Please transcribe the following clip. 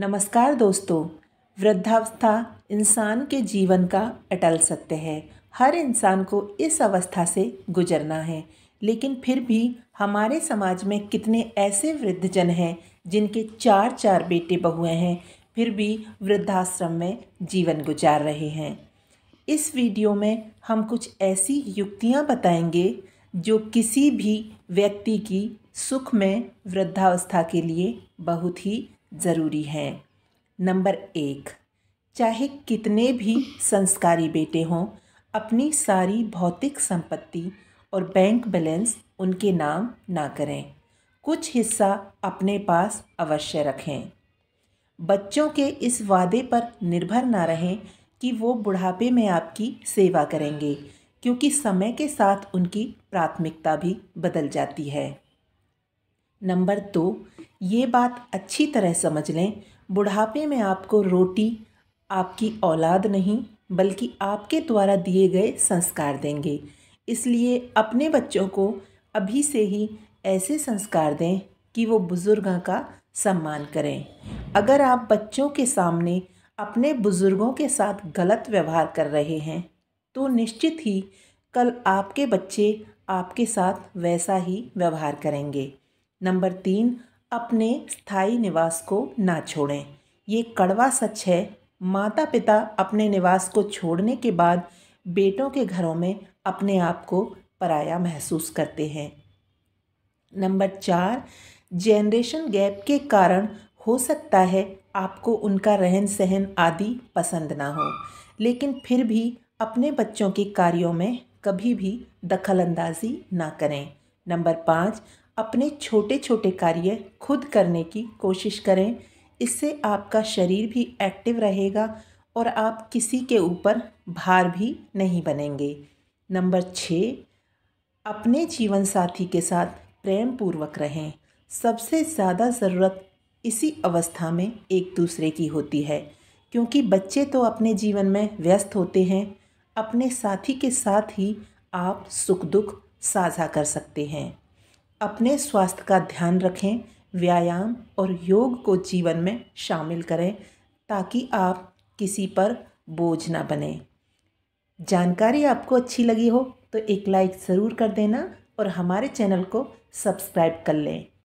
नमस्कार दोस्तों वृद्धावस्था इंसान के जीवन का अटल सत्य है हर इंसान को इस अवस्था से गुजरना है लेकिन फिर भी हमारे समाज में कितने ऐसे वृद्धजन हैं जिनके चार चार बेटे बहुएं हैं फिर भी वृद्धाश्रम में जीवन गुजार रहे हैं इस वीडियो में हम कुछ ऐसी युक्तियां बताएंगे जो किसी भी व्यक्ति की सुख में वृद्धावस्था के लिए बहुत ही ज़रूरी हैं नंबर एक चाहे कितने भी संस्कारी बेटे हों अपनी सारी भौतिक संपत्ति और बैंक बैलेंस उनके नाम ना करें कुछ हिस्सा अपने पास अवश्य रखें बच्चों के इस वादे पर निर्भर ना रहें कि वो बुढ़ापे में आपकी सेवा करेंगे क्योंकि समय के साथ उनकी प्राथमिकता भी बदल जाती है नंबर दो तो, ये बात अच्छी तरह समझ लें बुढ़ापे में आपको रोटी आपकी औलाद नहीं बल्कि आपके द्वारा दिए गए संस्कार देंगे इसलिए अपने बच्चों को अभी से ही ऐसे संस्कार दें कि वो बुज़ुर्गों का सम्मान करें अगर आप बच्चों के सामने अपने बुज़ुर्गों के साथ गलत व्यवहार कर रहे हैं तो निश्चित ही कल आपके बच्चे आपके साथ वैसा ही व्यवहार करेंगे नंबर तीन अपने स्थाई निवास को ना छोड़ें ये कड़वा सच है माता पिता अपने निवास को छोड़ने के बाद बेटों के घरों में अपने आप को पराया महसूस करते हैं नंबर चार जेनरेशन गैप के कारण हो सकता है आपको उनका रहन सहन आदि पसंद ना हो लेकिन फिर भी अपने बच्चों के कार्यों में कभी भी दखल अंदाजी ना करें नंबर पाँच अपने छोटे छोटे कार्य खुद करने की कोशिश करें इससे आपका शरीर भी एक्टिव रहेगा और आप किसी के ऊपर भार भी नहीं बनेंगे नंबर छः अपने जीवन साथी के साथ प्रेम पूर्वक रहें सबसे ज़्यादा ज़रूरत इसी अवस्था में एक दूसरे की होती है क्योंकि बच्चे तो अपने जीवन में व्यस्त होते हैं अपने साथी के साथ ही आप सुख दुख साझा कर सकते हैं अपने स्वास्थ्य का ध्यान रखें व्यायाम और योग को जीवन में शामिल करें ताकि आप किसी पर बोझ ना बने जानकारी आपको अच्छी लगी हो तो एक लाइक ज़रूर कर देना और हमारे चैनल को सब्सक्राइब कर लें